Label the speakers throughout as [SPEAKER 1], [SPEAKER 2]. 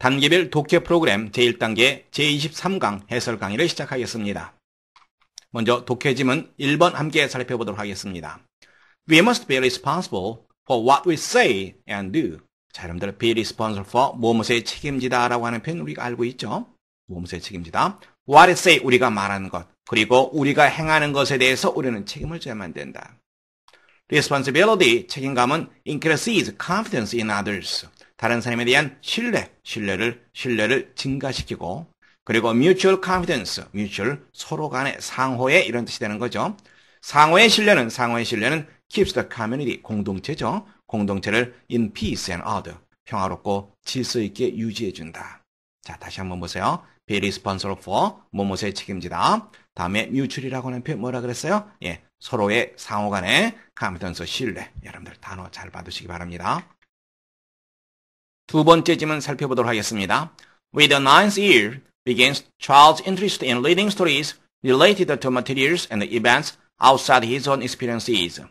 [SPEAKER 1] 단계별 독해 프로그램 제1단계 제23강 해설 강의를 시작하겠습니다. 먼저 독해짐은 1번 함께 살펴보도록 하겠습니다. We must be responsible for what we say and do. 자, 여러분들 be responsible for 무엇에 책임지다 라고 하는 표현 우리가 알고 있죠? 무엇에 책임지다. what we say 우리가 말하는 것 그리고 우리가 행하는 것에 대해서 우리는 책임을 져야만 된다. responsibility 책임감은 increases confidence in others. 다른 사람에 대한 신뢰, 신뢰를, 신뢰를 증가시키고, 그리고 mutual confidence, mutual, 서로 간의 상호의 이런 뜻이 되는 거죠. 상호의 신뢰는, 상호의 신뢰는 keeps the community, 공동체죠. 공동체를 in peace and order, 평화롭고 질서 있게 유지해준다. 자, 다시 한번 보세요. be responsible for, 뭐뭐에 책임지다. 다음에 mutual이라고 하는 표현 뭐라 그랬어요? 예, 서로의 상호 간의 confidence, 신뢰. 여러분들 단어 잘 받으시기 바랍니다. 두 번째 질문 살펴보도록 하겠습니다. With the ninth year begins child's interest in leading stories related to materials and events outside his own experiences.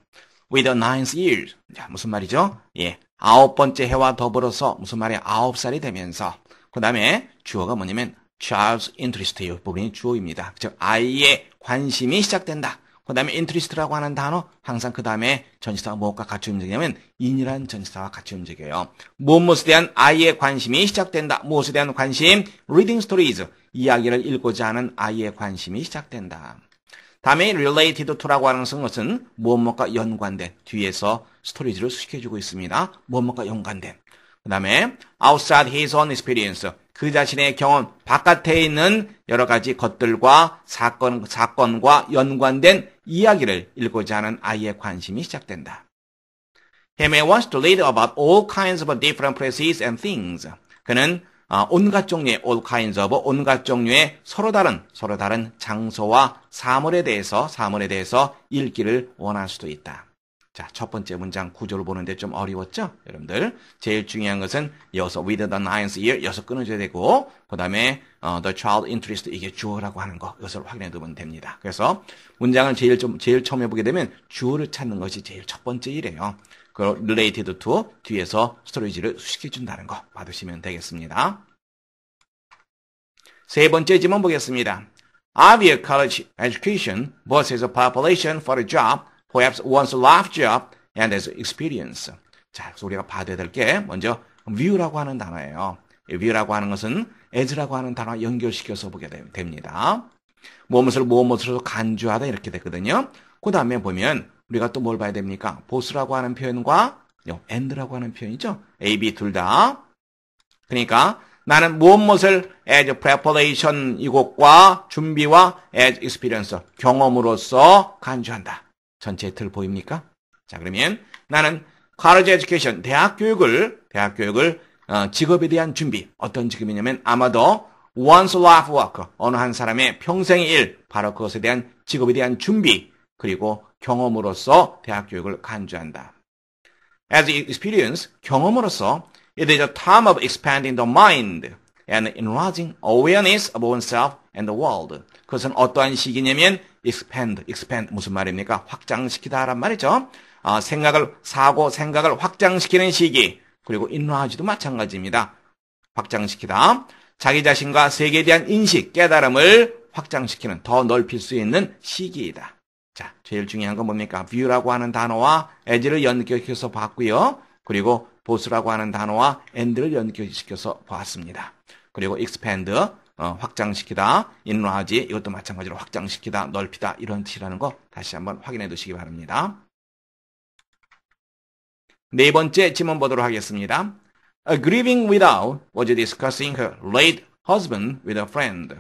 [SPEAKER 1] With the ninth year. 자, 무슨 말이죠? 예. 아홉 번째 해와 더불어서 무슨 말이야? 아홉 살이 되면서. 그 다음에 주어가 뭐냐면 child's interest. 이 부분이 주어입니다. 즉, 아이의 관심이 시작된다. 그 다음에 interest라고 하는 단어 항상 그 다음에 전치사와 무엇과 같이 움직이냐면 in이라는 전치사와 같이 움직여요. 무엇에 대한 아이의 관심이 시작된다. 무엇에 대한 관심? reading stories. 이야기를 읽고자 하는 아이의 관심이 시작된다. 다음에 related to라고 하는 것은 무엇과 연관된 뒤에서 스토리지를 수식해주고 있습니다. 무엇과 연관된. 그 다음에 outside his own experience. 그 자신의 경험, 바깥에 있는 여러 가지 것들과 사건, 사건과 연관된 이야기를 읽고자 하는 아이의 관심이 시작된다. He m a want to read about all kinds of different places and things. 그는 어, 온갖 종류의 all kinds of 온갖 종류의 서로 다른 서로 다른 장소와 사물에 대해서 사물에 대해서 읽기를 원할 수도 있다. 자, 첫 번째 문장 구조를 보는데 좀 어려웠죠? 여러분들. 제일 중요한 것은 여기서 with the ninth year, 여기서 끊어줘야 되고, 그 다음에 어, the child interest, 이게 주어라고 하는 거, 이것을 확인해 두면 됩니다. 그래서 문장을 제일 좀, 제일 처음 해보게 되면 주어를 찾는 것이 제일 첫 번째 일이에요. 그 related to 뒤에서 스토리지를 수식해준다는 거 받으시면 되겠습니다. 세 번째 지문 보겠습니다. a b v i o u s college education versus population for a job perhaps one's life job and his experience. 자, 그래서 우리가 봐야 될 게 먼저 view라고 하는 단어예요. view라고 하는 것은 as라고 하는 단어와 연결시켜서 보게 됩니다. 무엇을 무엇으로 간주하다 이렇게 됐거든요. 그 다음에 보면 우리가 또 뭘 봐야 됩니까? 보스라고 하는 표현과 end라고 하는 표현이죠. A, B 둘 다. 그러니까 나는 무엇무엇을 as preparation 이곳과 준비와 as experience 경험으로서 간주한다. 전체 틀 보입니까? 자, 그러면 나는 컬리지 에듀케이션, 대학 교육을, 대학 교육을 어, 직업에 대한 준비. 어떤 직업이냐면 아마도 once life work, 어느 한 사람의 평생의 일, 바로 그것에 대한 직업에 대한 준비, 그리고 경험으로서 대학 교육을 간주한다. As experience, 경험으로서 it is a time of expanding the mind. and enlarging awareness of oneself and the world. 그것은 어떠한 식이냐면 expand, expand 무슨 말입니까? 확장시키다란 말이죠. 아, 생각을 사고 생각을 확장시키는 시기 그리고 인화지도 마찬가지입니다. 확장시키다. 자기 자신과 세계에 대한 인식, 깨달음을 확장시키는 더 넓힐 수 있는 시기이다. 자, 제일 중요한 건 뭡니까? view라고 하는 단어와 as를 연결해서 봤고요. 그리고 보스라고 하는 단어와 end를 연결시켜서 보았습니다. 그리고 expand 어, 확장시키다, 인로하지 이것도 마찬가지로 확장시키다, 넓히다 이런 뜻이라는 거 다시 한번 확인해 두시기 바랍니다. 네 번째 질문 보도록 하겠습니다. A grieving widow was discussing her late husband with a friend.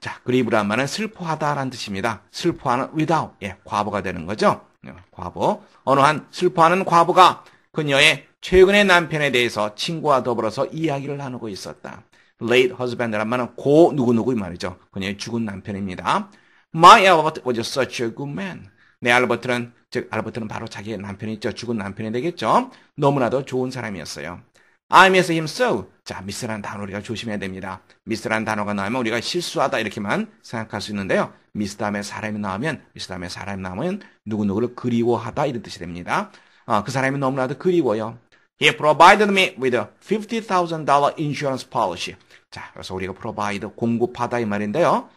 [SPEAKER 1] 자, grieve란 말은 슬퍼하다라는 뜻입니다. 슬퍼하는 w i t o u 예, 과부가 되는 거죠. 어, 과부 어느 한 슬퍼하는 과부가 그녀의 최근의 남편에 대해서 친구와 더불어서 이야기를 나누고 있었다. late husband란 말은 고누구누구 말이죠. 그녀의 죽은 남편입니다. My Albert was such a good man. 내 알버트는 즉 알버트는 바로 자기의 남편이죠. 죽은 남편이 되겠죠. 너무나도 좋은 사람이었어요. I miss him so. 자, 미스라는 단어 우리가 조심해야 됩니다. 미스라는 단어가 나오면 우리가 실수하다 이렇게만 생각할 수 있는데요. 미스 다음에 사람이 나오면 미스 다음에 사람이 나오면 누구누구를 그리워하다 이런 뜻이 됩니다. 아, 그 사람이 너무나도 그리워요. He provided me with a $50,000 insurance policy. 자, 그래서 우리가 provide, 공급하다 이 말인데요.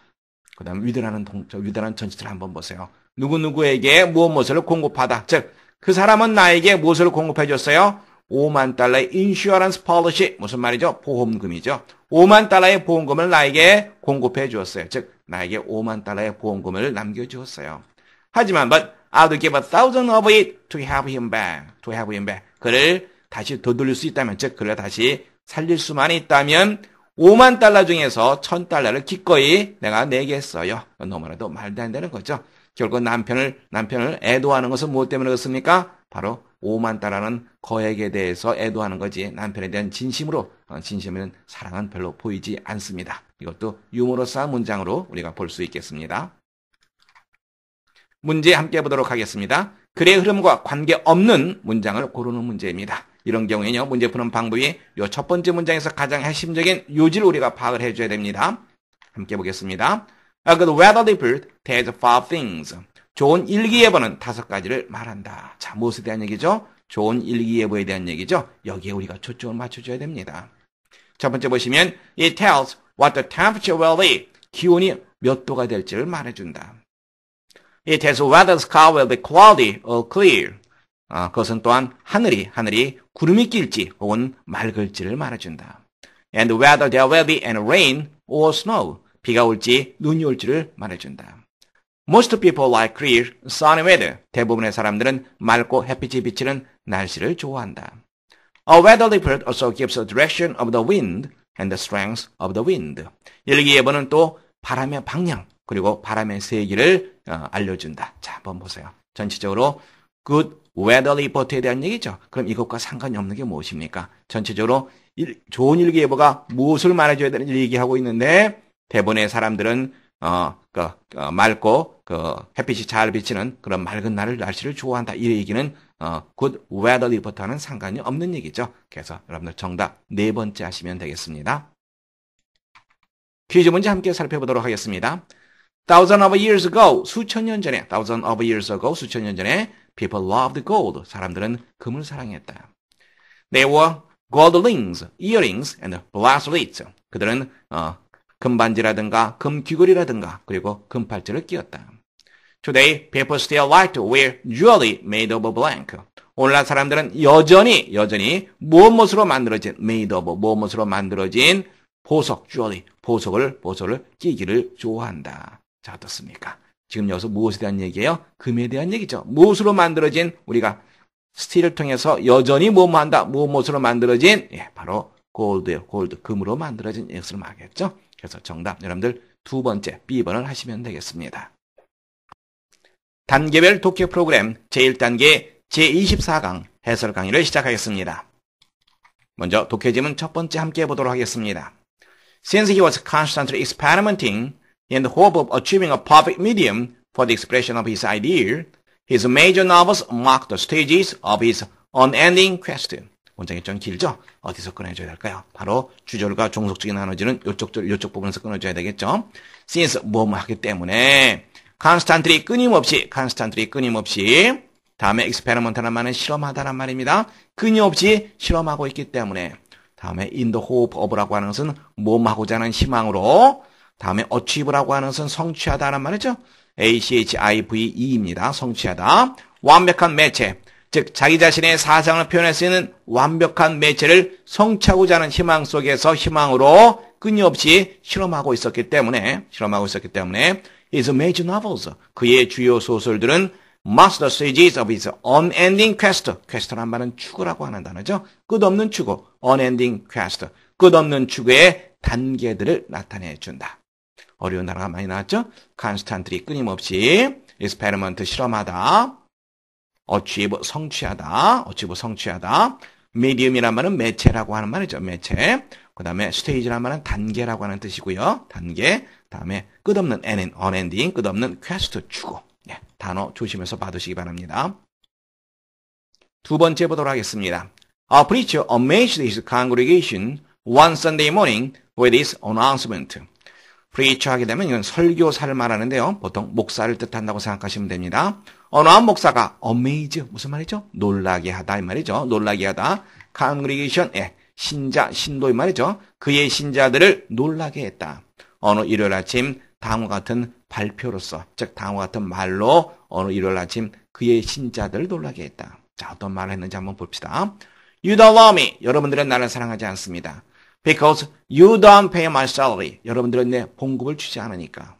[SPEAKER 1] 그 다음 위대라는 동, 위드라는 전치를 한번 보세요. 누구누구에게 무엇 무엇을 공급하다. 즉, 그 사람은 나에게 무엇을 공급해 줬어요? 5만 달러의 인슈어런스 폴리시 무슨 말이죠? 보험금이죠. 5만 달러의 보험금을 나에게 공급해 주었어요. 즉 나에게 5만 달러의 보험금을 남겨 주었어요. 하지만 but I'd give a thousand of it to have him back. to have him back. 그를 다시 되돌릴 수 있다면 즉 그를 다시 살릴 수만 있다면 5만 달러 중에서 1000달러를 기꺼이 내가 내겠어요. 너무나도 말도 안 되는 거죠. 결국 남편을, 남편을 애도하는 것은 무엇 때문에 그렇습니까? 바로 5만 달러는 거액에 대해서 애도하는 거지 남편에 대한 진심으로, 어, 진심에는 사랑은 별로 보이지 않습니다. 이것도 유머러스한 문장으로 우리가 볼 수 있겠습니다. 문제 함께 보도록 하겠습니다. 글의 흐름과 관계없는 문장을 고르는 문제입니다. 이런 경우에는요, 문제 푸는 방법이 요첫 번째 문장에서 가장 핵심적인 요지를 우리가 파악을 해줘야 됩니다. 함께 보겠습니다. 아, 그 weather report has five things. 좋은 일기예보는 다섯 가지를 말한다. 자, 무엇에 대한 얘기죠? 좋은 일기예보에 대한 얘기죠. 여기에 우리가 초점을 맞춰줘야 됩니다. 첫 번째 보시면 it tells what the temperature will be. 기온이 몇 도가 될지를 말해준다. It tells whether the sky will be cloudy or clear. 아, 그것은 또한 하늘이 하늘이 구름이 낄지 혹은 맑을지를 말해준다. And whether there will be any rain or snow. 비가 올지 눈이 올지를 말해준다. Most people like clear, sunny weather. 대부분의 사람들은 맑고 햇빛이 비치는 날씨를 좋아한다. A weather report also gives a direction of the wind and the strength of the wind. 일기예보는 또 바람의 방향 그리고 바람의 세기를 알려준다. 자, 한번 보세요. 전체적으로 good weather report에 대한 얘기죠. 그럼 이것과 상관이 없는 게 무엇입니까? 전체적으로 일, 좋은 일기예보가 무엇을 말해줘야 되는지 얘기하고 있는데 대본의 사람들은 어, 그, 어, 맑고 그 햇빛이 잘 비치는 그런 맑은 날을 날씨를 좋아한다. 이 얘기는 어, good weather report와는 상관이 없는 얘기죠. 그래서 여러분들 정답 네 번째 하시면 되겠습니다. 퀴즈 문제 함께 살펴보도록 하겠습니다. Thousand of years ago, 수천 년 전에, thousand of years ago, 수천 년 전에 People loved gold. 사람들은 금을 사랑했다. They were gold rings, earrings, and bracelets. 그들은 어, 금반지라든가 금귀걸이라든가 그리고 금팔찌를 끼었다. Today, people still like to wear jewelry made of blank. 오늘날 사람들은 여전히 여전히 무엇으로 만들어진 made of 무엇으로 만들어진 보석 j 주얼이 보석을 보석을 끼기를 좋아한다. 자 어떻습니까? 지금 여기서 무엇에 대한 얘기예요? 금에 대한 얘기죠. 무엇으로 만들어진 우리가 스틸을 통해서 여전히 뭐뭐 뭐 한다. 뭐 무엇으로 만들어진 예, 바로 골드예요. 골드 금으로 만들어진 이것을 말하겠죠. 그래서 정답 여러분들 두 번째 B번을 하시면 되겠습니다. 단계별 독해 프로그램 제1단계 제24강 해설 강의를 시작하겠습니다. 먼저 독해 지문 첫 번째 함께 보도록 하겠습니다. Since he was constantly experimenting in the hope of achieving a perfect medium for the expression of his ideal, his major novels mark the stages of his unending quest. 원장이 좀 길죠? 어디서 끊어줘야 할까요? 바로 주절과 종속적인 나눠지는 요쪽, 요쪽 부분에서 끊어줘야 되겠죠? since 뭐뭐하기 때문에 constantly 끊임없이, constantly 끊임없이 다음에 experiment라는 말은 실험하다란 말입니다. 끊임없이 실험하고 있기 때문에 다음에 in the hope of라고 하는 것은 뭐뭐하고자 하는 희망으로 다음에 어치브라고 하는 것은 성취하다라는 말이죠. ACHIVE입니다. 성취하다. 완벽한 매체. 즉, 자기 자신의 사상을 표현할 수 있는 완벽한 매체를 성취하고자 하는 희망 속에서 희망으로 끊임없이 실험하고 있었기 때문에, 실험하고 있었기 때문에, his major novels, 그의 주요 소설들은 master stages of his unending quest. 퀘스트란 말은 추구라고 하는 단어죠. 끝없는 추구, unending quest. 끝없는 추구의 단계들을 나타내 준다. 어려운 단어가 많이 나왔죠? 컨스탄트리 끊임없이 experiment 실험하다. 어치브 성취하다. 어치브 성취하다. 미디움이란 말은 매체라고 하는 말이죠. 매체. 그 다음에 스테이지란 말은 단계라고 하는 뜻이고요. 단계. 다음에 끝없는 end, unending, 끝없는 퀘스트 추구. 예, 단어 조심해서 받으시기 바랍니다. 두 번째 보도록 하겠습니다. A preacher amazed his congregation one Sunday morning with his announcement. 프리처 하게 되면 이건 설교사를 말하는데요. 보통 목사를 뜻한다고 생각하시면 됩니다. 어느 한 목사가 amaze 무슨 말이죠? 놀라게 하다 이 말이죠. 놀라게 하다. congregation 예, 신자 신도 이 말이죠. 그의 신자들을 놀라게 했다. 어느 일요일 아침 다음과 같은 발표로서 즉 다음과 같은 말로 어느 일요일 아침 그의 신자들을 놀라게 했다. 자 어떤 말을 했는지 한번 봅시다. 유다와미 여러분들은 나를 사랑하지 않습니다. Because you don't pay my salary. 여러분들은 내 봉급을 주지 않으니까.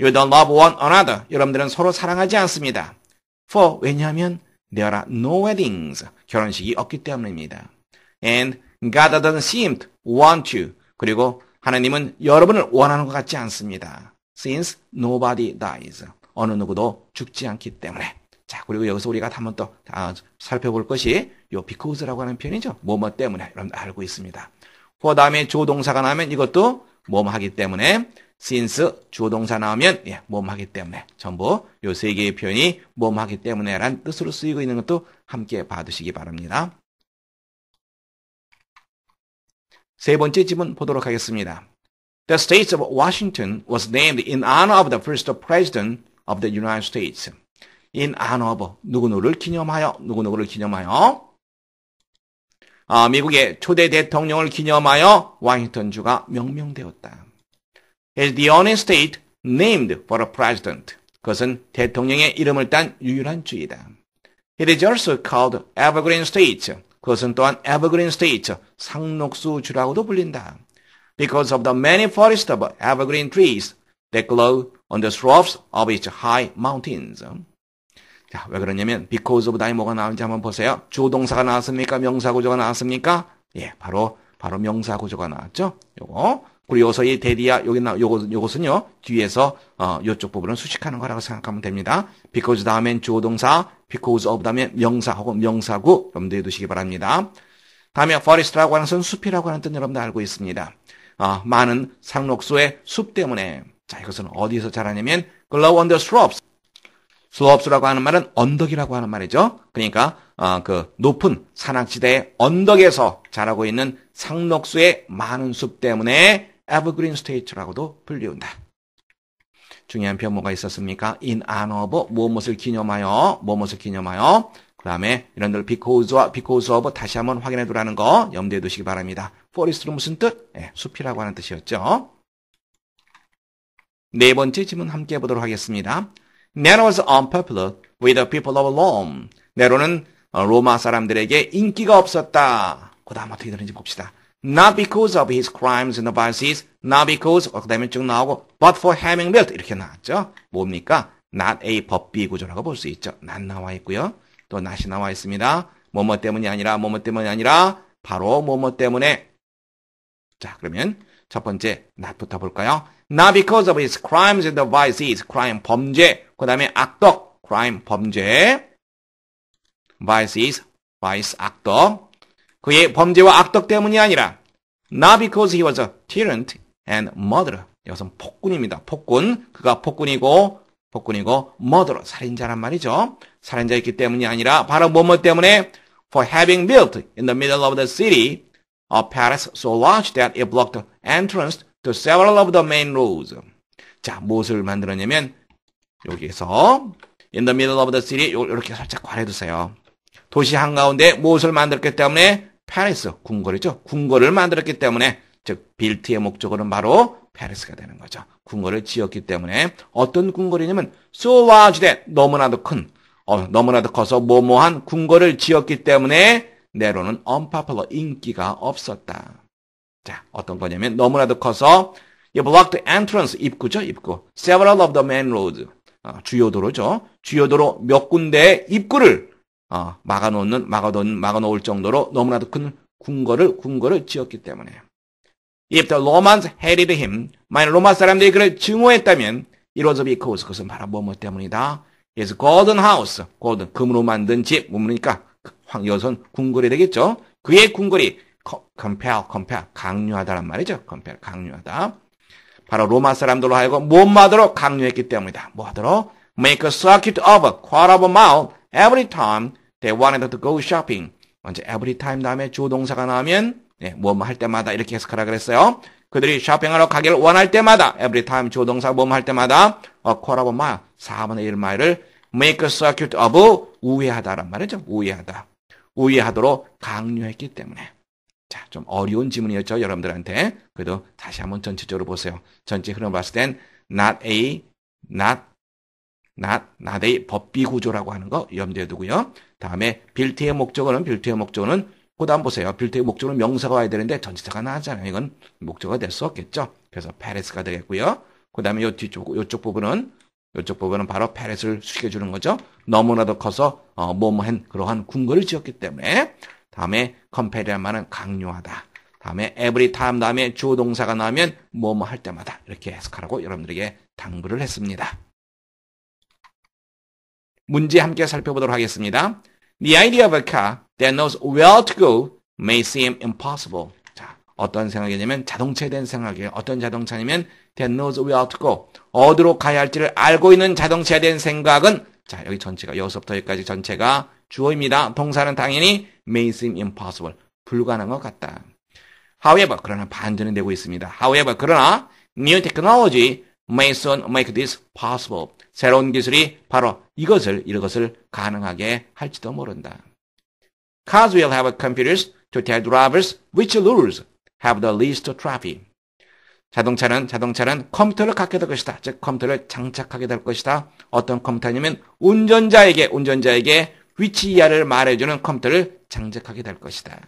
[SPEAKER 1] You don't love one another. 여러분들은 서로 사랑하지 않습니다. For 왜냐하면 there are no weddings. 결혼식이 없기 때문입니다. And God doesn't seem to want you. 그리고 하나님은 여러분을 원하는 것 같지 않습니다. Since nobody dies. 어느 누구도 죽지 않기 때문에. 자, 그리고 여기서 우리가 한번 또 아, 살펴볼 것이 요 because라고 하는 표현이죠. 뭐 뭐 때문에 여러분 알고 있습니다. 그 다음에 조동사가 나오면 이것도 몸하기 때문에 since 조동사 나오면 예, 몸하기 때문에 전부 요 세 개의 표현이 몸하기 때문에 라는 뜻으로 쓰이고 있는 것도 함께 봐두시기 바랍니다. 세 번째 질문 보도록 하겠습니다. The state of Washington was named in honor of the first president of the United States. in honor of 누구누구를 기념하여 누구누구를 기념하여 미국의 초대 대통령을 기념하여 와싱턴주가 명명되었다. As the only state named for a president. 그것은 대통령의 이름을 딴 유일한 주이다. It is also called Evergreen State. 그것은 또한 Evergreen State, 상록수주라고도 불린다. Because of the many forests of evergreen trees that glow on the slopes of its high mountains. 자, 왜 그러냐면 because of 다이 뭐가 나왔는지 한번 보세요. 주동사가 나왔습니까? 명사 구조가 나왔습니까? 예, 바로 바로 명사 구조가 나왔죠. 요거 그리고 여기서 이대디야 여기 나 요거 요것은요 뒤에서 어 요쪽 부분은 수식하는 거라고 생각하면 됩니다. because 다음엔 주동사, because of 다음엔 명사 혹은 명사구 염두에 두시기 바랍니다. 다음에 forest라고 하는 것은 숲이라고 하는 뜻 여러분들 알고 있습니다. 어, 많은 상록수의 숲 때문에 자 이것은 어디서 자라냐면 glow on the shrubs 수업수라고 하는 말은 언덕이라고 하는 말이죠. 그러니까 어, 그 높은 산악지대의 언덕에서 자라고 있는 상록수의 많은 숲 때문에 에버그린 스테이트라고도 불리운다. 중요한 변모가 있었습니까? 인 안어버 무엇을 기념하여 무엇을 기념하여 그 다음에 이런 들 because와 because of 다시 한번 확인해 두라는 거 염두에 두시기 바랍니다. forest는 무슨 뜻? 예, 숲이라고 하는 뜻이었죠. 네 번째 질문 함께 보도록 하겠습니다. Nero was unpopular with the people of Rome. 네로는 로마 사람들에게 인기가 없었다. 그 다음 어떻게 되는지 봅시다. Not because of his crimes and vices, not because, 그 다음에 쭉 나오고, but for having built, 이렇게 나왔죠. 뭡니까? not a 법비 구조라고 볼 수 있죠. not 나와 있고요. 또 not이 나와 있습니다. 뭐 뭐 때문이 아니라, 뭐 뭐 때문이 아니라, 바로 뭐뭐 때문에. 자, 그러면 첫 번째, not부터 볼까요? Not because of his crimes and vices, crime 범죄. 그 다음에 악덕, crime 범죄. vices, vice 악덕. 그의 범죄와 악덕 때문이 아니라 not because he was a tyrant and murderer. 이것은 폭군입니다. 폭군. 그가 폭군이고 폭군이고 murderer, 살인자란 말이죠. 살인자였기 때문이 아니라 바로 뭐뭐 때문에 for having built in the middle of the city of Paris so large that it blocked entrance to several of the main roads. 자, 무엇을 만들었냐면 여기에서 in the middle of the city 이렇게 살짝 관해두세요. 도시 한가운데 무엇을 만들었기 때문에 페리스, 궁궐이죠. 궁궐을 만들었기 때문에 즉 빌트의 목적으로는 바로 페리스가 되는 거죠. 궁궐을 지었기 때문에 어떤 궁궐이냐면 so large that 너무나도 큰 어, 너무나도 커서 모모한 궁궐을 지었기 때문에 네로는 unpopular, 인기가 없었다. 자, 어떤 거냐면 너무나도 커서 you block the n t r a n c e 입구죠, 입구. several of the main roads, 어, 주요 도로죠. 주요 도로 몇 군데의 입구를 어, 막아놓는, 막아놓는, 막아놓을 정도로 너무나도 큰 궁궐을, 궁궐을 지었기 때문에. If the Romans hated him, 만약 로마 사람들이 그를 증오했다면, it was because 그것은 바로 뭐뭐 때문이다. His golden house, golden, 금으로 만든 집, 뭡니까? 여선 궁궐이 되겠죠. 그의 궁궐이 compel, compel, 강요하다란 말이죠. compel, 강요하다. 바로 로마 사람들로 하여금 못마도록 강요했기 때문이다. 뭐하도록? Make a circuit of a quarter of a mile every time they wanted to go shopping. 먼저 every time 다음에 조동사가 나오면 예, 뭐뭐할 때마다 이렇게 해석하라 그랬어요. 그들이 쇼핑하러 가기를 원할 때마다 every time 조동사 뭐뭐할 때마다 a quarter of a mile, 4분의 1마일을 make a circuit of 우회하다란 말이죠. 우회하다. 우회하도록 강요했기 때문에. 자, 좀 어려운 지문이었죠, 여러분들한테. 그래도 다시 한번 전체적으로 보세요. 전체 흐름을 봤을 땐 not a, not, not, not a 법비 구조라고 하는 거 염두에 두고요. 다음에 빌트의 목적어는 빌트의 목적어는 그 다음 보세요. 빌트의 목적어는 명사가 와야 되는데 전치사가 나잖아요. 왔 이건 목적어가 될 수 없겠죠. 그래서 페레스가 되겠고요. 그 다음에 요 뒤쪽, 요쪽 부분은 이쪽 부분은 바로 페렛을 숙여주는 거죠. 너무나도 커서 어, 모모한 그러한 궁궐을 지었기 때문에 다음에 컴페리아마은 강요하다. 다음에 에브리 타임 다음에 주어 동사가 나오면 뭐뭐 할 때마다 이렇게 해석하라고 여러분들에게 당부를 했습니다. 문제 함께 살펴보도록 하겠습니다. The idea of a car that knows where to go may seem impossible. 어떤 생각이냐면 자동차에 대한 생각이에요. 어떤 자동차냐면 that knows where to go. 어디로 가야 할지를 알고 있는 자동차에 대한 생각은 자, 여기 전체가 여기서부터 여기까지 전체가 주어입니다. 동사는 당연히 may seem impossible. 불가능한 것 같다. However, 그러나 반전이 되고 있습니다. However, 그러나 new technology may soon make this possible. 새로운 기술이 바로 이것을 이것을 가능하게 할지도 모른다. Cars will have computers to tell drivers which routes have the least traffic. 자동차는 자동차는 컴퓨터를 갖게 될 것이다. 즉 컴퓨터를 장착하게 될 것이다. 어떤 컴퓨터냐면 운전자에게 운전자에게 위치 이하를 말해주는 컴퓨터를 장착하게 될 것이다.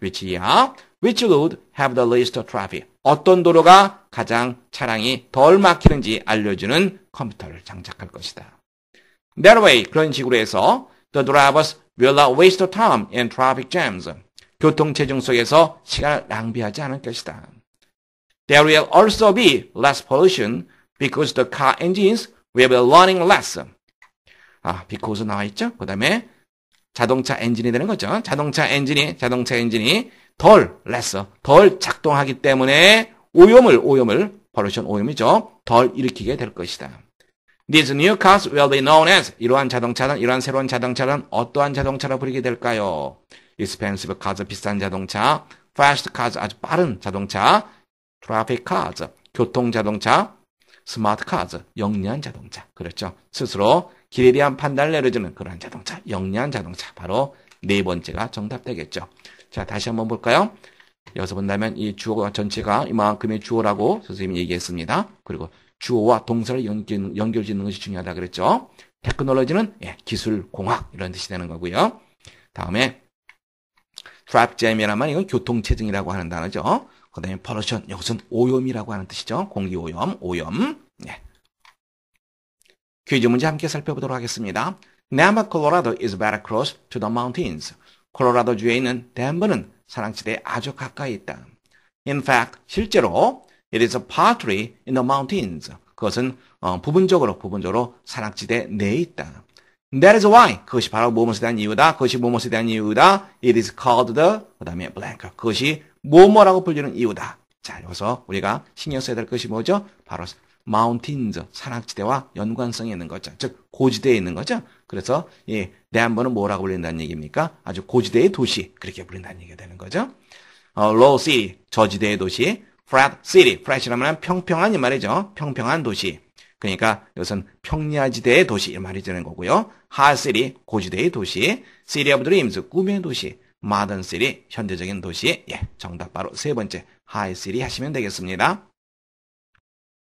[SPEAKER 1] 위치 이하, which would have the least traffic. 어떤 도로가 가장 차량이 덜 막히는지 알려주는 컴퓨터를 장착할 것이다. That way 그런 식으로 해서 the drivers will not waste time in traffic jams. 교통체증 속에서 시간을 낭비하지 않을 것이다. There will also be less pollution because the car engines will be running less. 아, because 나와 있죠? 그 다음에 자동차 엔진이 되는 거죠. 자동차 엔진이, 자동차 엔진이 덜 less, 덜 작동하기 때문에 오염을, 오염을, pollution 오염이죠. 덜 일으키게 될 것이다. These new cars will be known as 이러한 자동차는 이러한 새로운 자동차는 어떠한 자동차라 부르게 될까요? expensive cars, 비싼 자동차, fast cars, 아주 빠른 자동차, traffic cars, 교통 자동차, smart cars, 영리한 자동차. 그렇죠. 스스로 길에 대한 판단을 내려주는 그러한 자동차, 영리한 자동차. 바로 네 번째가 정답 되겠죠. 자, 다시 한번 볼까요? 여기서 본다면 이 주어 전체가 이만큼의 주어라고 선생님이 얘기했습니다. 그리고 주어와 동사를 연결, 연결 짓는 것이 중요하다 그랬죠. 테크놀로지는 예, 기술, 공학 이런 뜻이 되는 거고요. 다음에 트랍잼이라면 이건 교통체증이라고 하는 단어죠. 그 다음에 p o 션 이것은 오염이라고 하는 뜻이죠. 공기오염, 오염. 예. 퀴즈 문제 함께 살펴보도록 하겠습니다. Denver, Colorado is very close to the mountains. 콜로라도 주에 있는 덴버는 사랑지대에 아주 가까이 있다. In fact, 실제로 it is partly in the mountains. 그것은 어, 부분적으로 부분적으로 사랑지대 내에 있다. That is why. 그것이 바로 무엇에 대한 이유다. 그것이 무엇에 대한 이유다. It is called the 그 다음에 blank. 그것이 뭐뭐라고 불리는 이유다. 자, 여기서 우리가 신경 써야 될 것이 뭐죠? 바로 mountains, 산악지대와 연관성이 있는 거죠. 즉, 고지대에 있는 거죠. 그래서 이, 대한번은 뭐라고 불린다는 얘기입니까? 아주 고지대의 도시. 그렇게 불린다는 얘기가 되는 거죠. 어, low city, 저지대의 도시. flat city, flat이라면 평평한 이 말이죠. 평평한 도시. 그러니까 이것은 평야지대의 도시 이 말이 되는 거고요. 하시리 고지대의 도시, 시리아부들의 임수 꿈의 도시, 마던 시리 현대적인 도시. 예, 정답 바로 세 번째 하이시리 하시면 되겠습니다.